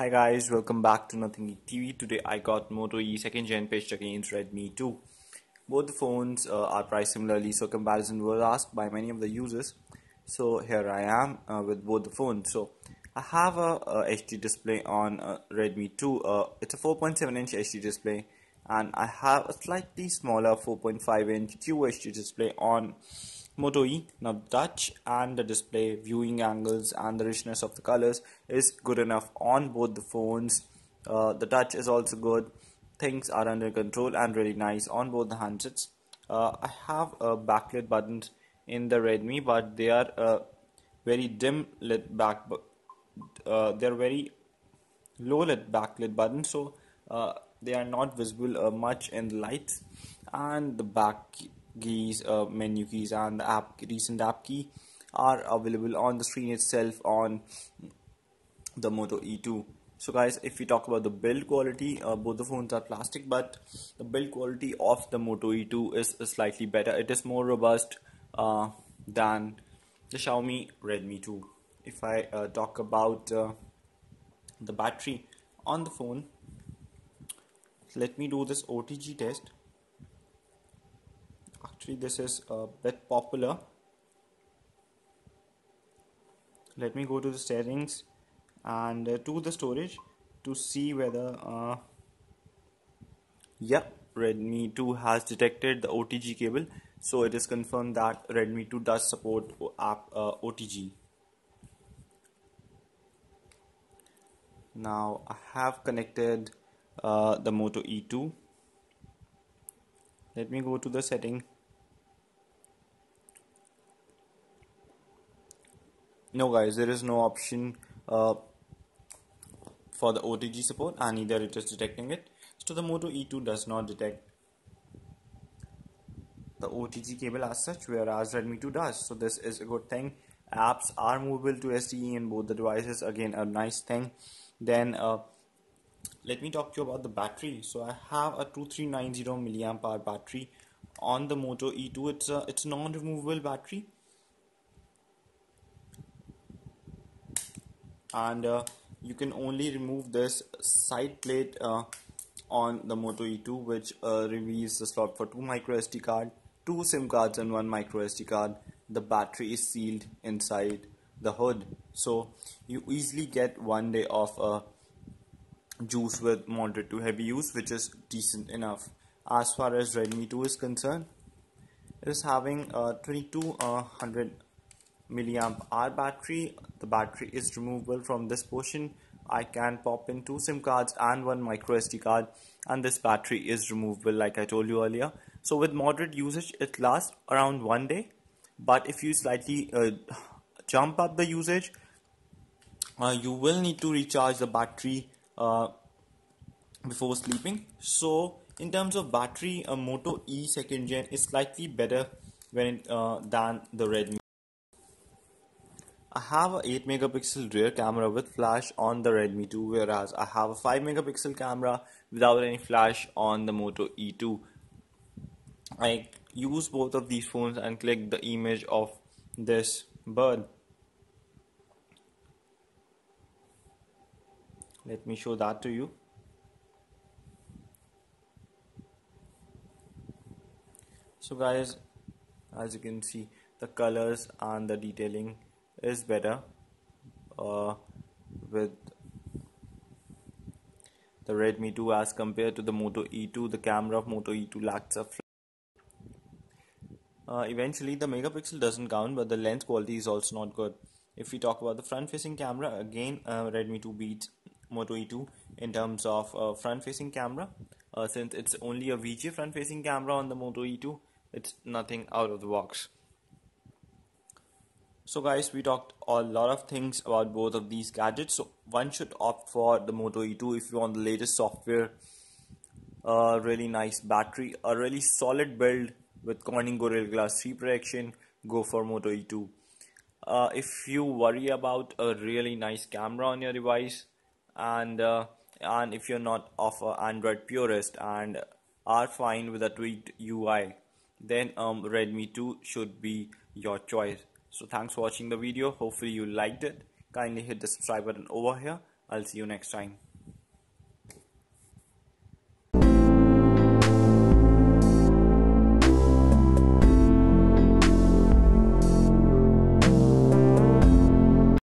Hi guys, welcome back to Nothing Geek TV. Today I got Moto E second gen pitched against Redmi 2. Both the phones uh, are priced similarly, so comparison was asked by many of the users. So here I am uh, with both the phones. So I have a, a HD display on uh, Redmi 2. Uh, it's a 4.7 inch HD display, and I have a slightly smaller 4.5 inch QHD display on Moto E. Now touch and the display, viewing angles and the richness of the colors is good enough on both the phones. Uh, the touch is also good. Things are under control and really nice on both the handsets. Uh, I have a backlit buttons in the Redmi, but they are uh, very dim lit back. Uh, they are very low lit backlit buttons, so uh, they are not visible much in the lights. And the back keys, uh, menu keys, and the app recent app key are available on the screen itself on the Moto E2. So guys, if we talk about the build quality, uh, both the phones are plastic, but the build quality of the Moto E2 is, slightly better. It is more robust uh, than the Xiaomi Redmi 2. If I uh, talk about uh, the battery on the phone, let me do this OTG test actually this is a bit popular let me go to the settings and uh, to the storage to see whether uh, yeah Redmi 2 has detected the OTG cable so it is confirmed that Redmi 2 does support app uh, OTG now I have connected uh, the Moto E2 let me go to the setting no guys there is no option uh, for the OTG support and either it is detecting it so the Moto E2 does not detect the OTG cable as such whereas Redmi 2 does so this is a good thing apps are movable to SDE in both the devices again a nice thing then uh, let me talk to you about the battery so I have a 2390 milliamp hour battery on the Moto E2 it's a it's non-removable battery and uh, you can only remove this side plate uh, on the Moto E2 which uh, reveals the slot for two micro SD card, two SIM cards and one micro SD card. The battery is sealed inside the hood so you easily get one day of a uh, juice with moderate to heavy use which is decent enough. As far as Redmi 2 is concerned, it is having a uh, 2200 uh, Milliamp hour battery. The battery is removable from this portion. I can pop in two SIM cards and one micro SD card and this battery is removable like I told you earlier. So with moderate usage it lasts around one day but if you slightly uh, jump up the usage uh, you will need to recharge the battery uh, before sleeping. So in terms of battery a Moto E second gen is slightly better when uh, than the Redmi I have a 8 megapixel rear camera with flash on the Redmi 2 whereas I have a 5 megapixel camera without any flash on the Moto E2. I use both of these phones and click the image of this bird. Let me show that to you. So guys, as you can see, the colors and the detailing is better uh, with the Redmi 2 as compared to the Moto E2. The camera of Moto E2 lacks a uh, eventually, the megapixel doesn't count, but the lens quality is also not good. If we talk about the front facing camera, again, uh, Redmi 2 beats Moto E2 in terms of uh, front facing camera. Uh, since it's only a VGA front facing camera on the Moto E2, it's nothing out of the box. So guys, we talked a lot of things about both of these gadgets. So one should opt for the Moto E2 if you want the latest software, a really nice battery, a really solid build with Corning Gorilla Glass 3 protection, go for Moto E2. Uh, if you worry about a really nice camera on your device and uh, and if you're not of an Android purist and are fine with a tweaked UI, then um, Redmi 2 should be your choice. So thanks for watching the video. Hopefully you liked it. Kindly hit the subscribe button over here. I'll see you next time.